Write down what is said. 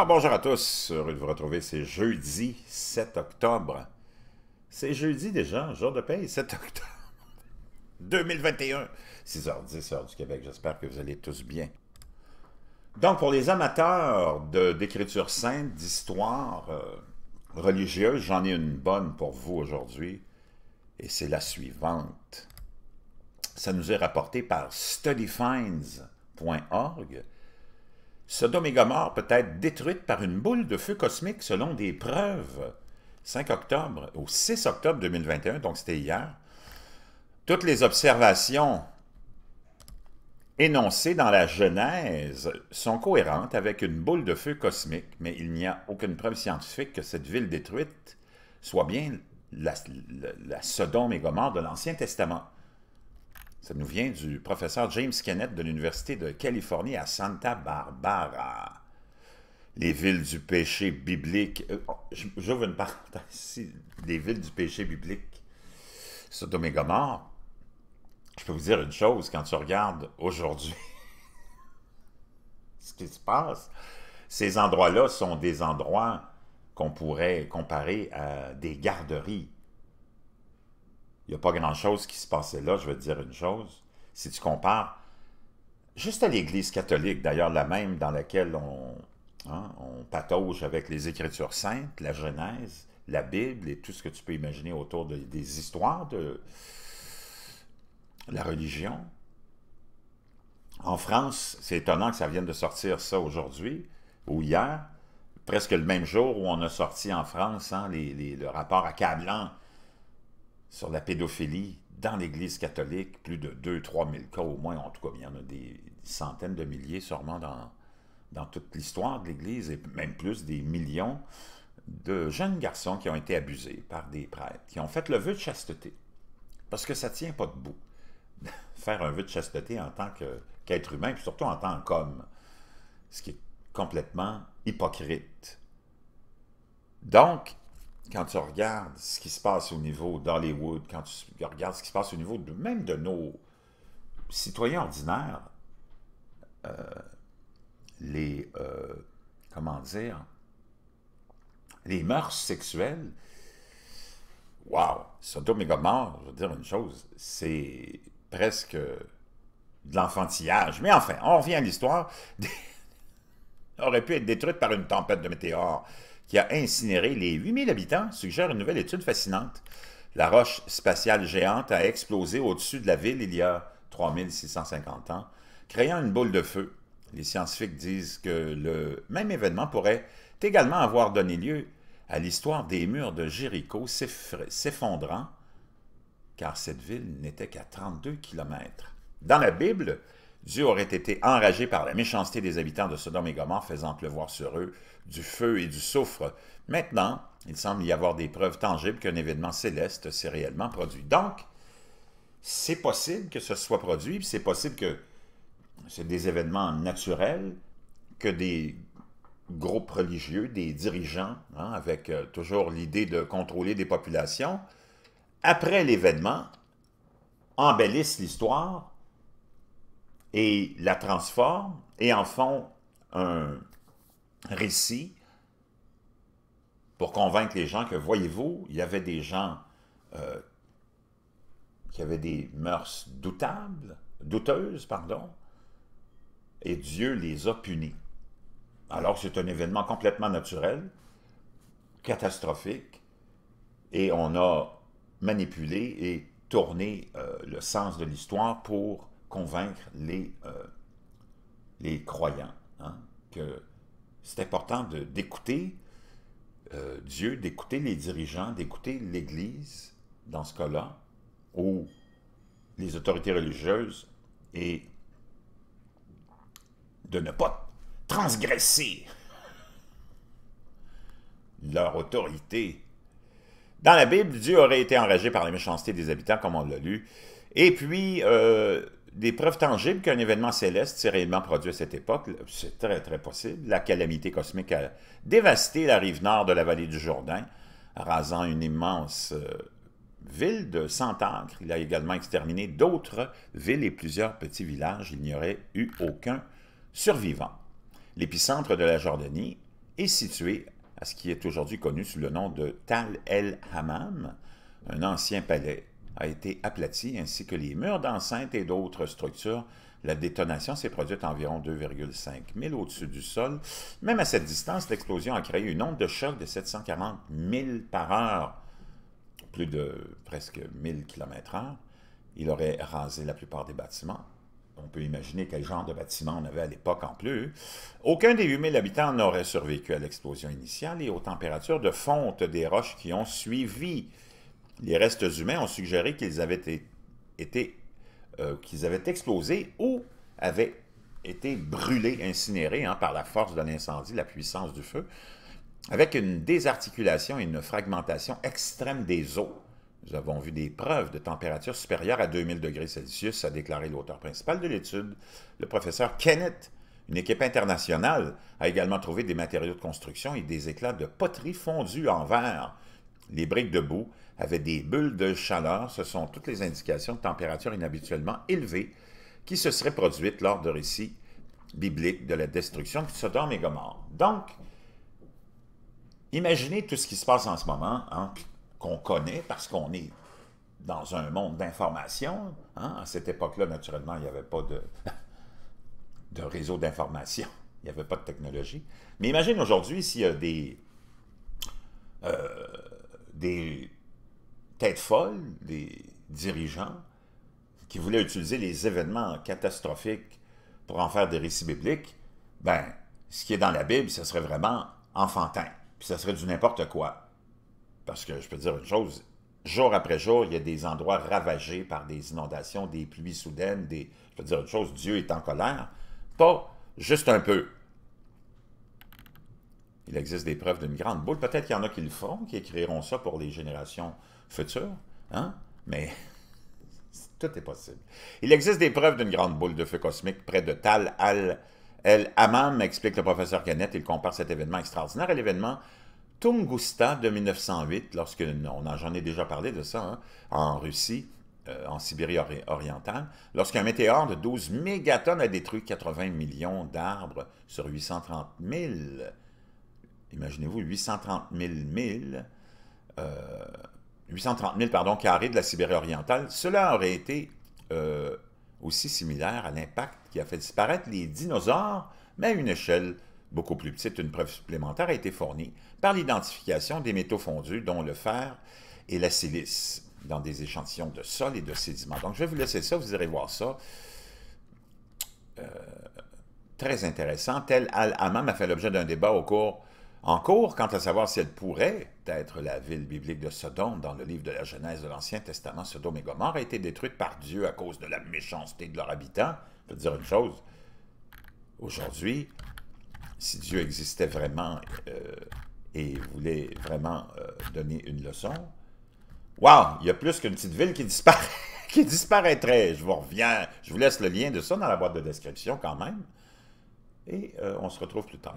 Ah, bonjour à tous, heureux de vous retrouver, c'est jeudi 7 octobre. C'est jeudi déjà, jour de paix, 7 octobre 2021, 6h10 heure du Québec, j'espère que vous allez tous bien. Donc pour les amateurs d'écriture sainte, d'histoire euh, religieuse, j'en ai une bonne pour vous aujourd'hui, et c'est la suivante. Ça nous est rapporté par studyfinds.org, Sodome et peut être détruite par une boule de feu cosmique selon des preuves. 5 octobre au 6 octobre 2021, donc c'était hier, toutes les observations énoncées dans la Genèse sont cohérentes avec une boule de feu cosmique, mais il n'y a aucune preuve scientifique que cette ville détruite soit bien la, Sodome et de l'Ancien Testament. Ça nous vient du professeur James Kennett de l'Université de Californie à Santa Barbara. Les villes du péché biblique. Euh, oh, j'ouvre une parenthèse ici. Les villes du péché biblique. Sodome et Je peux vous dire une chose, quand tu regardes aujourd'hui ce qui se passe, ces endroits-là sont des endroits qu'on pourrait comparer à des garderies il n'y a pas grand-chose qui se passait là, je vais te dire une chose. Si tu compares, juste à l'Église catholique, d'ailleurs la même dans laquelle on, hein, patauge avec les Écritures saintes, la Genèse, la Bible et tout ce que tu peux imaginer autour des histoires de la religion. En France, c'est étonnant que ça vienne de sortir ça aujourd'hui ou hier, presque le même jour où on a sorti en France hein, le rapport accablant sur la pédophilie dans l'Église catholique, plus de 2-3 000 cas au moins, en tout cas, il y en a des centaines de milliers sûrement dans, dans toute l'histoire de l'Église, et même plus des millions de jeunes garçons qui ont été abusés par des prêtres, qui ont fait le vœu de chasteté, parce que ça ne tient pas debout. Faire un vœu de chasteté en tant qu'être humain, puis surtout en tant qu'homme, ce qui est complètement hypocrite. Donc, quand tu regardes ce qui se passe au niveau d'Hollywood, quand tu regardes ce qui se passe au niveau même de nos citoyens ordinaires, euh, les, euh, comment dire, les mœurs sexuelles, wow, Soto mort, je veux dire une chose, c'est presque de l'enfantillage. Mais enfin, on revient à l'histoire. aurait pu être détruite par une tempête de météores qui a incinéré les 8000 habitants, suggère une nouvelle étude fascinante. La roche spatiale géante a explosé au-dessus de la ville il y a 3650 ans, créant une boule de feu. Les scientifiques disent que le même événement pourrait également avoir donné lieu à l'histoire des murs de Jéricho s'effondrant, car cette ville n'était qu'à 32 km. Dans la Bible, Dieu aurait été enragé par la méchanceté des habitants de Sodome et Gomorrhe, faisant pleuvoir sur eux du feu et du soufre. Maintenant, il semble y avoir des preuves tangibles qu'un événement céleste s'est réellement produit. Donc, c'est possible que ce soit produit, c'est possible que c'est des événements naturels, que des groupes religieux, des dirigeants, hein, avec euh, toujours l'idée de contrôler des populations, après l'événement, embellissent l'histoire et la transforment et en font un récit pour convaincre les gens que, voyez-vous, il y avait des gens euh, qui avaient des mœurs douteuses, pardon, et Dieu les a punis. Alors c'est un événement complètement naturel, catastrophique, et on a manipulé et tourné euh, le sens de l'histoire pour convaincre les, euh, les croyants hein, que c'est important d'écouter euh, Dieu, d'écouter les dirigeants, d'écouter l'Église, dans ce cas-là, ou les autorités religieuses, et de ne pas transgresser leur autorité. Dans la Bible, Dieu aurait été enragé par les méchancetés des habitants, comme on l'a lu. Et puis, euh, des preuves tangibles qu'un événement céleste s'est réellement produit à cette époque, c'est très très possible. La calamité cosmique a dévasté la rive nord de la vallée du Jourdain, rasant une immense euh, ville de cent acres. Il a également exterminé d'autres villes et plusieurs petits villages. Il n'y aurait eu aucun survivant. L'épicentre de la Jordanie est situé à ce qui est aujourd'hui connu sous le nom de Tal el-Hammam, un ancien palais a été aplati, ainsi que les murs d'enceinte et d'autres structures. La détonation s'est produite à environ 2,5 000 au-dessus du sol. Même à cette distance, l'explosion a créé une onde de choc de 740 000 par heure, plus de presque 1000 km h Il aurait rasé la plupart des bâtiments. On peut imaginer quel genre de bâtiment on avait à l'époque en plus. Aucun des 8000 habitants n'aurait survécu à l'explosion initiale et aux températures de fonte des roches qui ont suivi les restes humains ont suggéré qu'ils avaient été, euh, qu'ils avaient explosé ou avaient été brûlés, incinérés hein, par la force de l'incendie, la puissance du feu, avec une désarticulation et une fragmentation extrême des os. Nous avons vu des preuves de température supérieure à 2000 degrés Celsius, a déclaré l'auteur principal de l'étude, le professeur Kenneth. Une équipe internationale a également trouvé des matériaux de construction et des éclats de poterie fondus en verre, les briques de boue avait des bulles de chaleur. Ce sont toutes les indications de température inhabituellement élevée qui se seraient produites lors de récits bibliques de la destruction de Sodome et Gomorre. Donc, imaginez tout ce qui se passe en ce moment, hein, qu'on connaît parce qu'on est dans un monde d'information. Hein. À cette époque-là, naturellement, il n'y avait pas de, réseau d'information. Il n'y avait pas de technologie. Mais imagine aujourd'hui s'il y a des, euh, des tête folle, des dirigeants qui voulaient utiliser les événements catastrophiques pour en faire des récits bibliques, ben, ce qui est dans la Bible, ce serait vraiment enfantin. Puis ce serait du n'importe quoi. Parce que je peux dire une chose, jour après jour, il y a des endroits ravagés par des inondations, des pluies soudaines, des... Je peux dire une chose, Dieu est en colère. Pas juste un peu il existe des preuves d'une grande boule. Peut-être qu'il y en a qui le feront, qui écriront ça pour les générations futures, hein? mais tout est possible. Il existe des preuves d'une grande boule de feu cosmique près de Tal al amam explique le professeur Gannett. Il compare cet événement extraordinaire à l'événement Tungusta de 1908, lorsque, on j'en ai déjà parlé de ça, hein, en Russie, euh, en Sibérie orientale, lorsqu'un météore de 12 mégatonnes a détruit 80 millions d'arbres sur 830 000 imaginez-vous, 830 000 000 pardon, carrés de la Sibérie orientale, cela aurait été euh, aussi similaire à l'impact qui a fait disparaître les dinosaures, mais à une échelle beaucoup plus petite. Une preuve supplémentaire a été fournie par l'identification des métaux fondus, dont le fer et la silice, dans des échantillons de sol et de sédiments. Donc, je vais vous laisser ça, vous irez voir ça. Euh, très intéressant. Tel Al-Hammam a fait l'objet d'un débat au cours en cours, quant à savoir si elle pourrait être la ville biblique de Sodome dans le livre de la Genèse de l'Ancien Testament, Sodome et Gomorre a été détruite par Dieu à cause de la méchanceté de leurs habitants. Je veux dire une chose, aujourd'hui, si Dieu existait vraiment euh, et voulait vraiment euh, donner une leçon, wow, il y a plus qu'une petite ville qui, qui disparaîtrait. Je vous reviens, je vous laisse le lien de ça dans la boîte de description quand même. Et euh, on se retrouve plus tard.